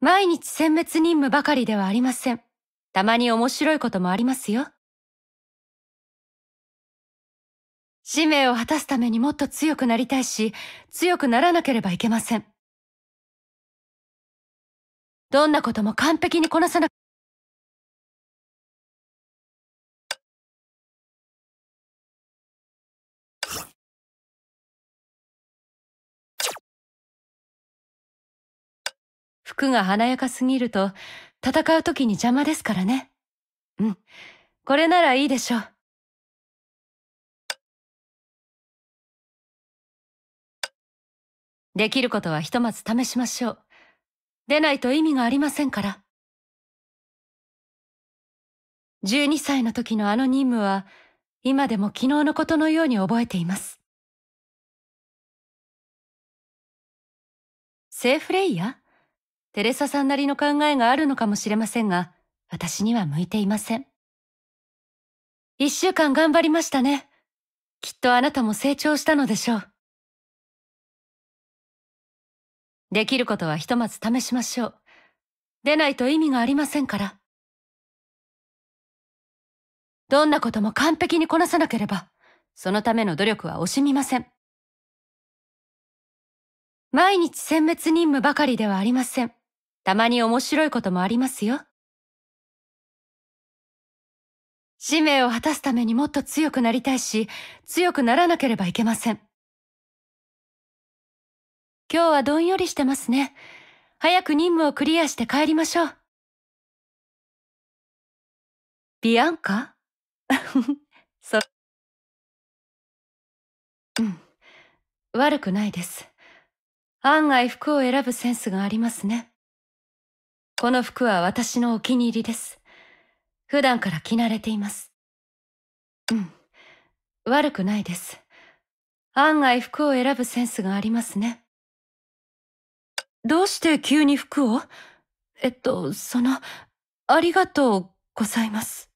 毎日殲滅任務ばかりではありません。たまに面白いこともありますよ。使命を果たすためにもっと強くなりたいし、強くならなければいけません。どんなことも完璧にこなさなく服が華やかすぎると、戦う時に邪魔ですからね。うん。これならいいでしょう。できることはひとまず試しましょう。出ないと意味がありませんから。12歳の時のあの任務は、今でも昨日のことのように覚えています。セーフレイヤーテレサさんなりの考えがあるのかもしれませんが、私には向いていません。一週間頑張りましたね。きっとあなたも成長したのでしょう。できることはひとまず試しましょう。出ないと意味がありませんから。どんなことも完璧にこなさなければ、そのための努力は惜しみません。毎日殲滅任務ばかりではありません。たまに面白いこともありますよ。使命を果たすためにもっと強くなりたいし、強くならなければいけません。今日はどんよりしてますね。早く任務をクリアして帰りましょう。ビアンカ そ、うん。悪くないです。案外服を選ぶセンスがありますね。この服は私のお気に入りです。普段から着慣れています。うん。悪くないです。案外服を選ぶセンスがありますね。どうして急に服をえっと、その、ありがとうございます。